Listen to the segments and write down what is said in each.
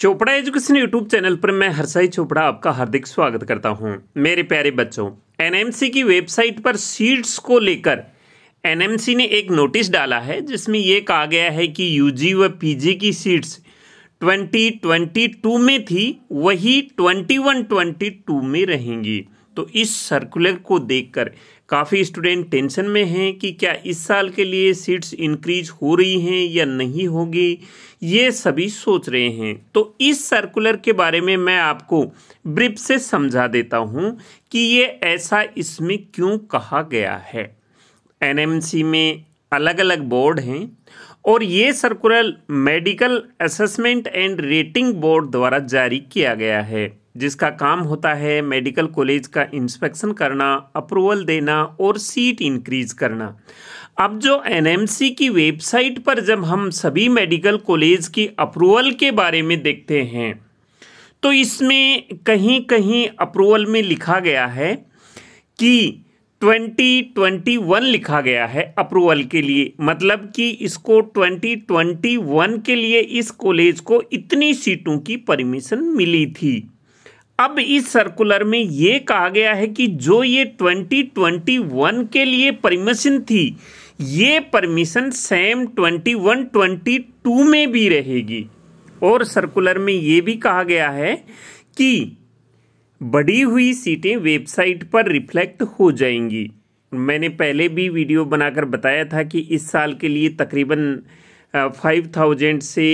Chopra education YouTube channel पर मैं हरसाई चोपड़ा आपका हार्दिक स्वागत करता हूं मेरे प्यारे बच्चों एनएमसी की वेबसाइट पर सीट्स को लेकर एनएमसी ने एक नोटिस डाला है जिसमें यह कहा गया है कि यूजी व पीजी की सीट्स 2022 में थी वही 2122 में रहेंगी तो इस सर्कुलर को देखकर काफ़ी स्टूडेंट टेंशन में हैं कि क्या इस साल के लिए सीट्स इंक्रीज हो रही हैं या नहीं होगी ये सभी सोच रहे हैं तो इस सर्कुलर के बारे में मैं आपको ब्रिप से समझा देता हूँ कि ये ऐसा इसमें क्यों कहा गया है एनएमसी में अलग अलग बोर्ड हैं और ये circular medical assessment and rating board द्वारा जारी किया गया है जिसका काम होता है मेडिकल कॉलेज का इंस्पेक्शन करना अप्रूवल देना और सीट इंक्रीज करना अब जो एनएमसी की वेबसाइट पर जब हम सभी मेडिकल कॉलेज की अप्रूवल के बारे में देखते हैं तो इसमें कहीं कहीं अप्रूवल में लिखा गया है कि 2021 लिखा गया है अप्रूवल के लिए मतलब कि इसको 2021 के लिए इस कॉलेज को इतनी सीटों की परमिशन मिली थी अब इस सर्कुलर में ये कहा गया है कि जो ये 2021 के लिए परमिशन थी ये परमिशन सेम 21 22 में भी रहेगी और सर्कुलर में ये भी कहा गया है कि बढ़ी हुई सीटें वेबसाइट पर रिफ्लेक्ट हो जाएंगी मैंने पहले भी वीडियो बनाकर बताया था कि इस साल के लिए तकरीबन फाइव थाउजेंड से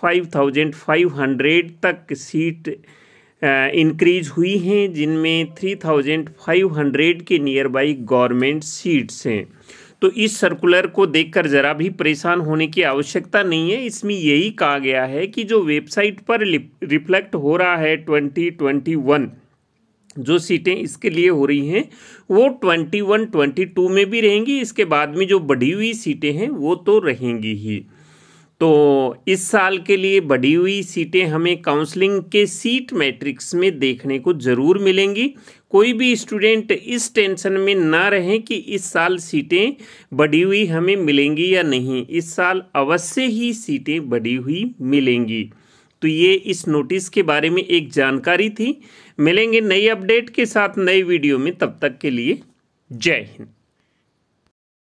फाइव थाउजेंड फाइव हंड्रेड तक सीट इंक्रीज हुई हैं जिनमें 3,500 के नियर बाई गवर्नमेंट सीट्स हैं तो इस सर्कुलर को देखकर ज़रा भी परेशान होने की आवश्यकता नहीं है इसमें यही कहा गया है कि जो वेबसाइट पर रिफ्लेक्ट हो रहा है 2021 जो सीटें इसके लिए हो रही हैं वो 21, 22 में भी रहेंगी इसके बाद में जो बढ़ी हुई सीटें हैं वो तो रहेंगी ही तो इस साल के लिए बढ़ी हुई सीटें हमें काउंसलिंग के सीट मैट्रिक्स में देखने को ज़रूर मिलेंगी कोई भी स्टूडेंट इस टेंशन में ना रहें कि इस साल सीटें बढ़ी हुई हमें मिलेंगी या नहीं इस साल अवश्य ही सीटें बढ़ी हुई मिलेंगी तो ये इस नोटिस के बारे में एक जानकारी थी मिलेंगे नई अपडेट के साथ नई वीडियो में तब तक के लिए जय हिंद